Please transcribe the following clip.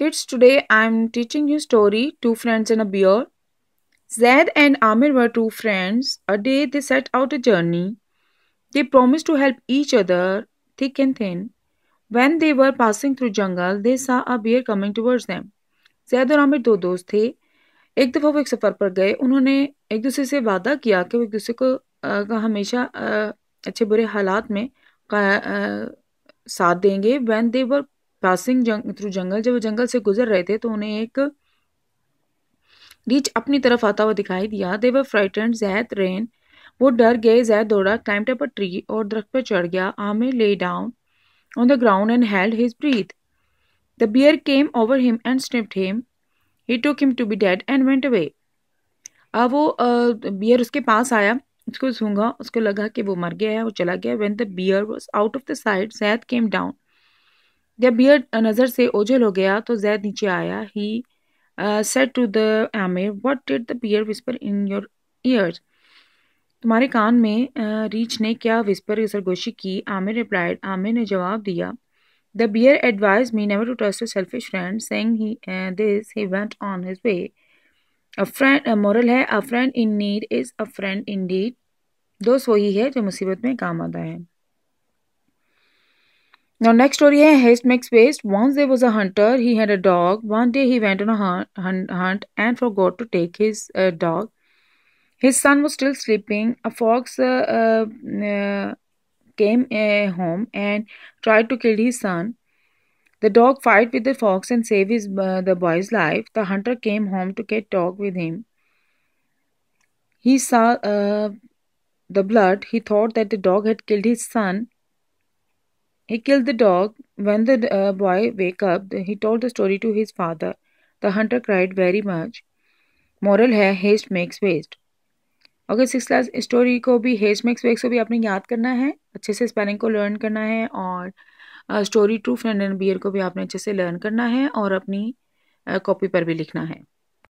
Kids, today I am teaching you story Two Friends and a bear Zaid and Amir were two friends. A day they set out a journey. They promised to help each other thick and thin. When they were passing through jungle, they saw a bear coming towards them. Zaid aur amir do dost the ek dafa wo ek safar par gaye unhone ek dusre se vaada kiya ki वो एक दूसरे को आ, हमेशा आ, अच्छे बुरे हालात में का, आ, साथ पासिंग थ्रू जंगल जब वो जंगल से गुजर रहे थे तो उन्हें एक रीच अपनी तरफ आता हुआ दिखाई दिया they were frightened Zaid ran वो डर गए जैद दौड़ा क्लाइम्ड अप अ ट्री और दरख्त पर चढ़ गया Amir lay down on the ground and held his breath the bear came over him and sniffed him he took him to be dead and went away अब वो बियर उसके पास आया उसको सूंघा उसको लगा कि वो मर गया है वो चला गया when the bear was out of the side Zaid came down जब बियर नज़र से ओझल हो गया तो जैद नीचे आया he said to the Amir what did the bear whisper in your ears तुम्हारे कान में uh, रीच ने क्या विस्पर सरगोशी की आमिर रिप्लाइड आमिर ने जवाब दिया the bear advise me never to trust selfish friend saying he this he went on his way a friend moral है a friend in need is a friend in deed दोस्त वही है जो मुसीबत में काम आता है Now, next story is Haste Makes Waste. Once there was a hunter, he had a dog. One day he went on a hunt, hunt, and forgot to take his uh, dog. His son was still sleeping. A fox uh, uh, came uh, home and tried to kill his son. The dog fight with the fox and save his, uh, the boy's life. The hunter came home to get dog with him. He saw uh, the blood. He thought that the dog had killed his son He killed the dog. When the uh, boy wake up, he told the story to his father. The hunter cried very much. moral hai haste makes waste okay sixth class story ko bhi haste makes waste ko bhi आपने yaad karna hai acche se spelling ko learn karna hai aur story two friend and bear को भी आपने अच्छे से learn करना है और अपनी कॉपी पर भी लिखना है